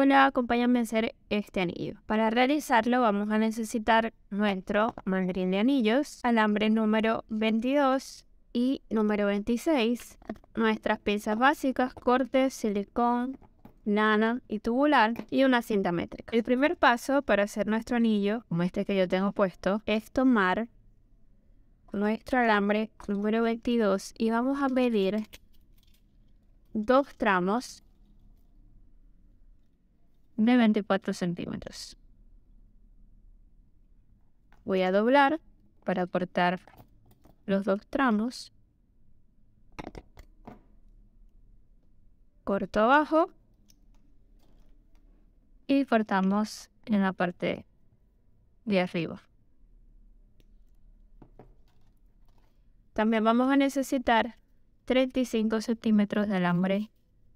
Hola, acompáñame a hacer este anillo. Para realizarlo vamos a necesitar nuestro mandrín de anillos, alambre número 22 y número 26, nuestras piezas básicas, cortes, silicón, lana y tubular y una cinta métrica. El primer paso para hacer nuestro anillo, como este que yo tengo puesto, es tomar nuestro alambre número 22 y vamos a medir dos tramos de 24 centímetros. Voy a doblar para cortar los dos tramos. Corto abajo y cortamos en la parte de arriba. También vamos a necesitar 35 centímetros de alambre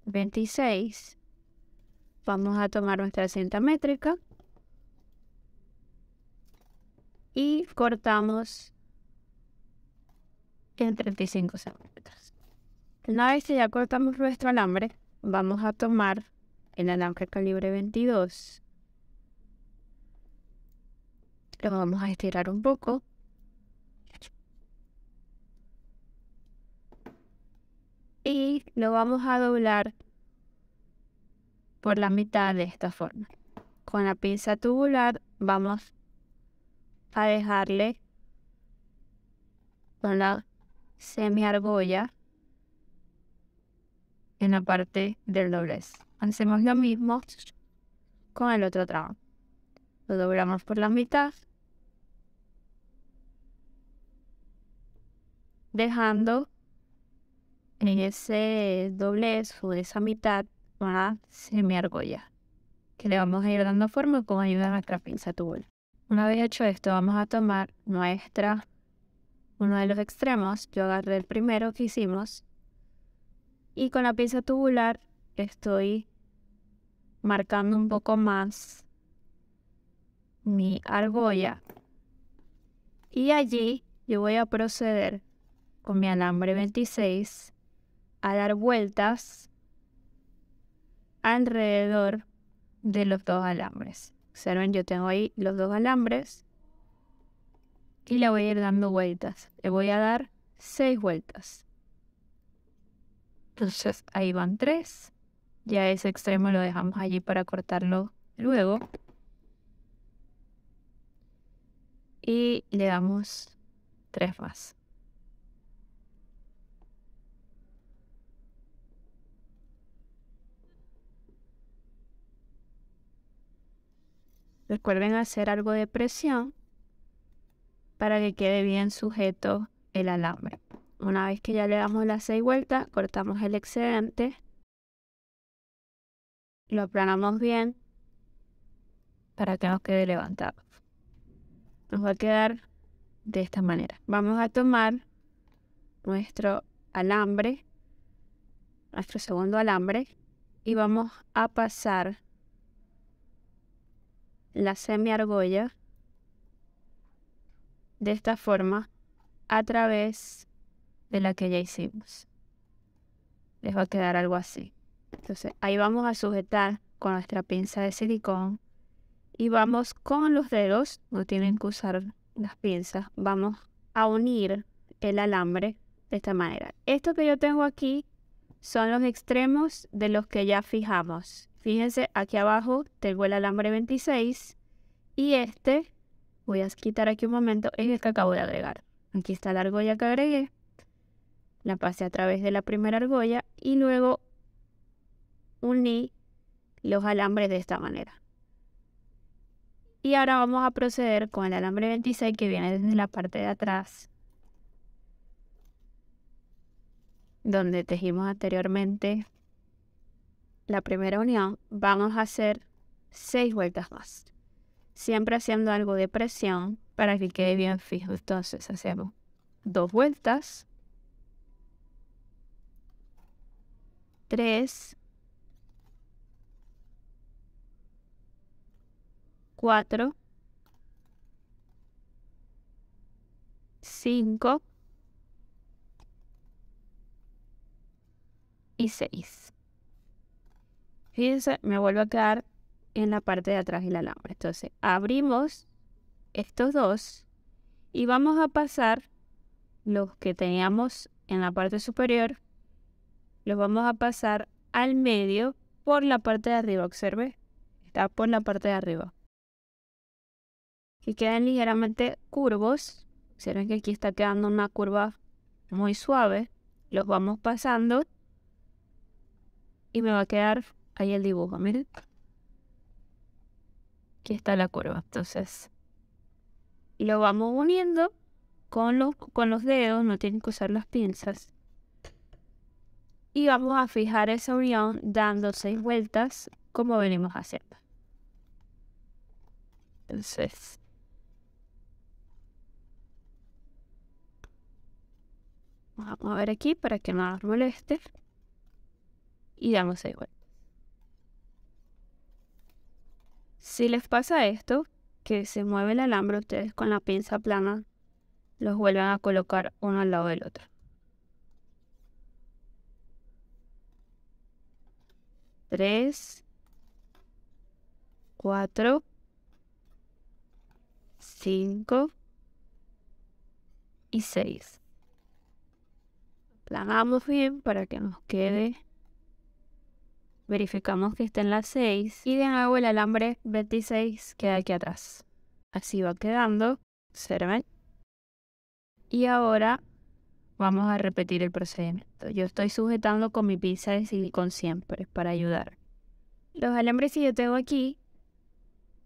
26 Vamos a tomar nuestra cinta métrica y cortamos en 35 centímetros. Una vez que ya cortamos nuestro alambre, vamos a tomar el alambre calibre 22. Lo vamos a estirar un poco. Y lo vamos a doblar por la mitad de esta forma. Con la pinza tubular vamos a dejarle con la semi argolla en la parte del doblez. Hacemos lo mismo con el otro tramo. Lo doblamos por la mitad, dejando en ese doblez o esa mitad semi-argolla que le vamos a ir dando forma con ayuda de nuestra pinza tubular. Una vez hecho esto, vamos a tomar nuestra, uno de los extremos, yo agarré el primero que hicimos, y con la pinza tubular estoy marcando un poco más mi argolla. Y allí yo voy a proceder con mi alambre 26 a dar vueltas alrededor de los dos alambres. Observen, yo tengo ahí los dos alambres y le voy a ir dando vueltas. Le voy a dar seis vueltas. Entonces ahí van tres. Ya ese extremo lo dejamos allí para cortarlo luego. Y le damos tres más. Recuerden hacer algo de presión para que quede bien sujeto el alambre. Una vez que ya le damos las seis vueltas, cortamos el excedente, lo aplanamos bien para que nos quede levantado. Nos va a quedar de esta manera. Vamos a tomar nuestro alambre, nuestro segundo alambre, y vamos a pasar la argolla de esta forma a través de la que ya hicimos. Les va a quedar algo así. Entonces ahí vamos a sujetar con nuestra pinza de silicón y vamos con los dedos, no tienen que usar las pinzas, vamos a unir el alambre de esta manera. Esto que yo tengo aquí son los extremos de los que ya fijamos. Fíjense, aquí abajo tengo el alambre 26 y este, voy a quitar aquí un momento, es el que acabo de agregar. Aquí está la argolla que agregué, la pasé a través de la primera argolla y luego uní los alambres de esta manera. Y ahora vamos a proceder con el alambre 26 que viene desde la parte de atrás, donde tejimos anteriormente la primera unión, vamos a hacer seis vueltas más. Siempre haciendo algo de presión para que quede bien fijo. Entonces hacemos dos vueltas, tres, cuatro, cinco y seis. Fíjense, me vuelve a quedar en la parte de atrás la alambre. Entonces, abrimos estos dos y vamos a pasar los que teníamos en la parte superior, los vamos a pasar al medio por la parte de arriba. Observe, está por la parte de arriba. Que quedan ligeramente curvos. Observen que aquí está quedando una curva muy suave. Los vamos pasando y me va a quedar ahí el dibujo, miren. Aquí está la curva, entonces Y lo vamos uniendo con los, con los dedos, no tienen que usar las pinzas. Y vamos a fijar esa unión dando seis vueltas como venimos haciendo. Entonces... Vamos a ver aquí para que no nos moleste. Y damos seis vueltas. Si les pasa esto, que se mueve el alambre, ustedes con la pinza plana los vuelven a colocar uno al lado del otro. Tres, cuatro, cinco y seis. Planamos bien para que nos quede verificamos que está en la 6 y de nuevo el alambre 26 queda aquí atrás. Así va quedando, observen. Y ahora vamos a repetir el procedimiento. Yo estoy sujetando con mi pinza de silicón siempre para ayudar. Los alambres que yo tengo aquí,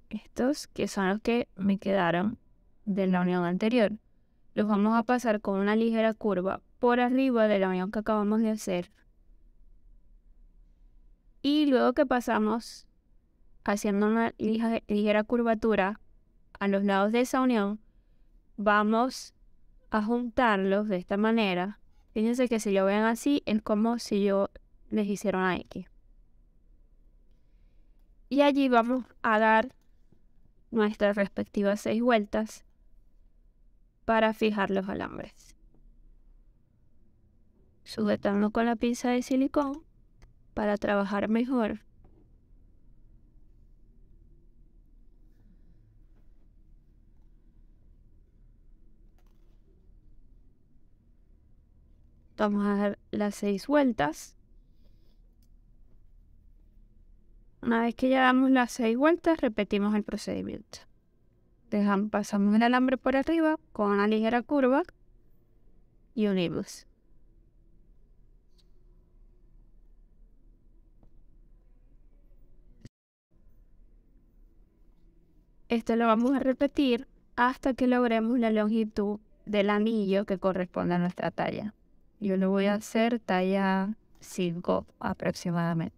estos que son los que me quedaron de la unión anterior, los vamos a pasar con una ligera curva por arriba de la unión que acabamos de hacer y luego que pasamos haciendo una ligera, curvatura a los lados de esa unión, vamos a juntarlos de esta manera. Fíjense que si lo ven así, es como si yo les hiciera una X. Y allí vamos a dar nuestras respectivas seis vueltas para fijar los alambres. Sujetando con la pinza de silicón para trabajar mejor. Vamos a dar las seis vueltas. Una vez que ya damos las seis vueltas, repetimos el procedimiento. pasamos el alambre por arriba con una ligera curva y unimos. Esto lo vamos a repetir hasta que logremos la longitud del anillo que corresponde a nuestra talla. Yo lo voy a hacer talla 5 aproximadamente.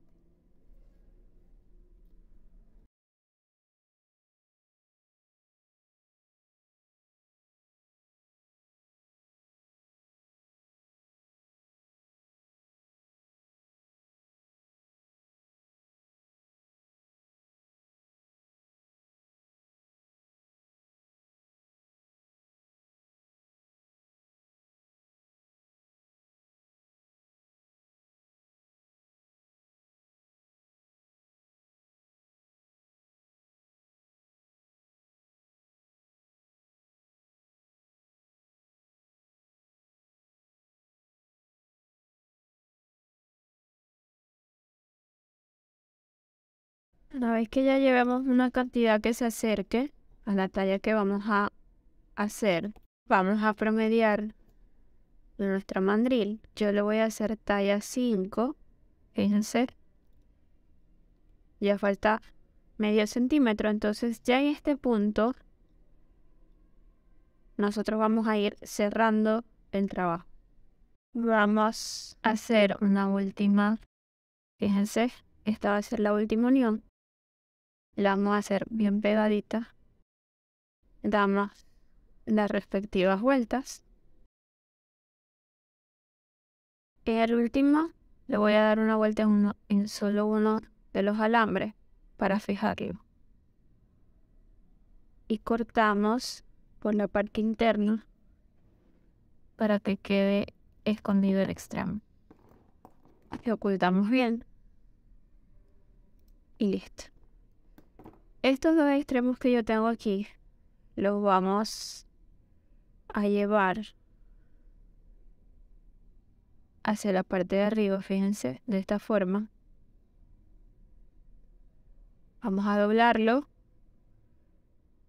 Una vez que ya llevemos una cantidad que se acerque a la talla que vamos a hacer, vamos a promediar nuestra mandril. Yo le voy a hacer talla 5. Fíjense. Ya falta medio centímetro. Entonces ya en este punto nosotros vamos a ir cerrando el trabajo. Vamos a hacer una última. Fíjense, esta va a ser la última unión la vamos a hacer bien pegadita. Damos las respectivas vueltas. Y al último le voy a dar una vuelta en, en solo uno de los alambres para fijarlo. Y cortamos por la parte interna para que quede escondido el extremo. y ocultamos bien. Y listo estos dos extremos que yo tengo aquí los vamos a llevar hacia la parte de arriba, fíjense, de esta forma. Vamos a doblarlo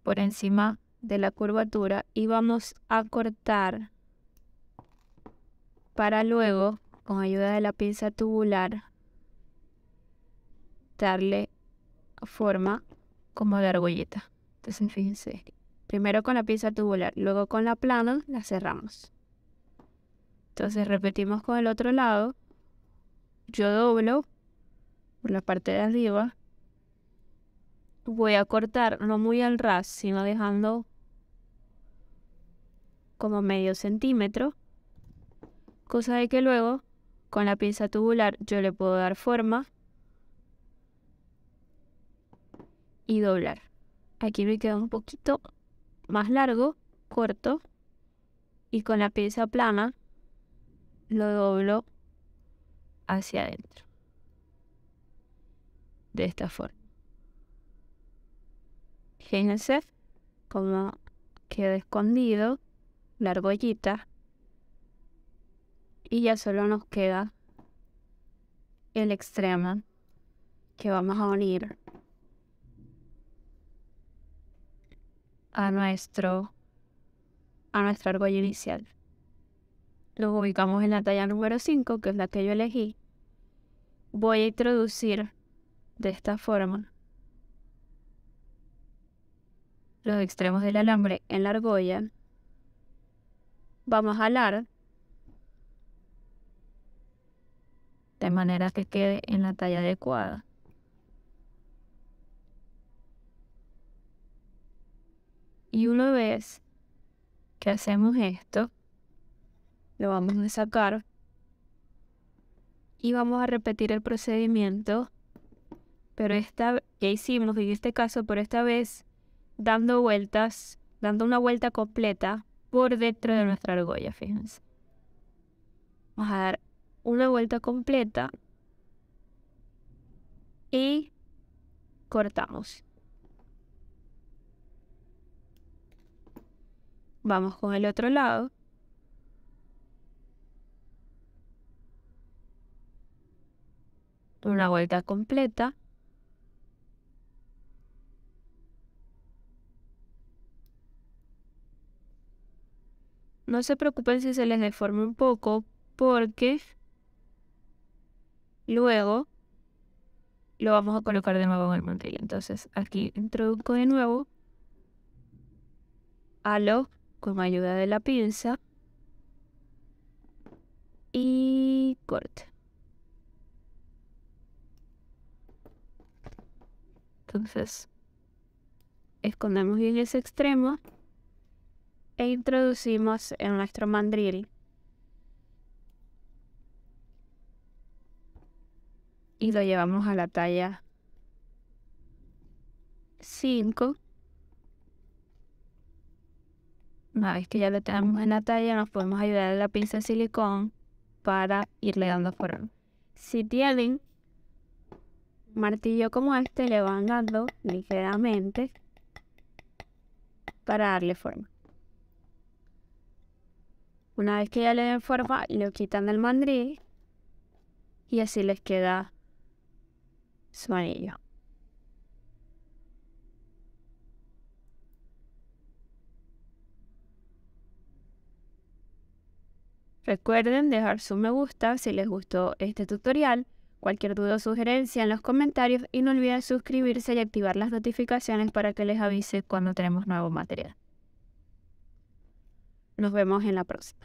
por encima de la curvatura y vamos a cortar para luego, con ayuda de la pinza tubular, darle forma como de argollita. Entonces, fíjense. Primero con la pinza tubular, luego con la plana la cerramos. Entonces repetimos con el otro lado. Yo doblo por la parte de arriba. Voy a cortar, no muy al ras, sino dejando como medio centímetro. Cosa de que luego con la pinza tubular yo le puedo dar forma y doblar. Aquí me queda un poquito más largo, corto, y con la pieza plana lo doblo hacia adentro. De esta forma. Fíjense como queda escondido la argollita. Y ya solo nos queda el extremo que vamos a unir a nuestro a nuestra argolla inicial. Los ubicamos en la talla número 5, que es la que yo elegí. Voy a introducir de esta forma los extremos del alambre en la argolla. Vamos a jalar de manera que quede en la talla adecuada. Y una vez que hacemos esto, lo vamos a sacar y vamos a repetir el procedimiento, pero esta que hicimos en este caso, por esta vez dando vueltas, dando una vuelta completa por dentro de nuestra argolla, fíjense. Vamos a dar una vuelta completa y cortamos. Vamos con el otro lado. Una vuelta completa. No se preocupen si se les deforme un poco porque luego lo vamos a colocar de nuevo en el mantel, Entonces aquí introduzco de nuevo, halo, con ayuda de la pinza y corte Entonces, escondemos bien ese extremo e introducimos en nuestro mandril. Y lo llevamos a la talla 5. Una vez que ya lo tenemos en la talla, nos podemos ayudar a la pinza de silicón para irle dando forma. Si tienen martillo como este, le van dando ligeramente para darle forma. Una vez que ya le den forma, lo quitan del mandril y así les queda su anillo. Recuerden dejar su me gusta si les gustó este tutorial, cualquier duda o sugerencia en los comentarios y no olviden suscribirse y activar las notificaciones para que les avise cuando tenemos nuevo material. Nos vemos en la próxima.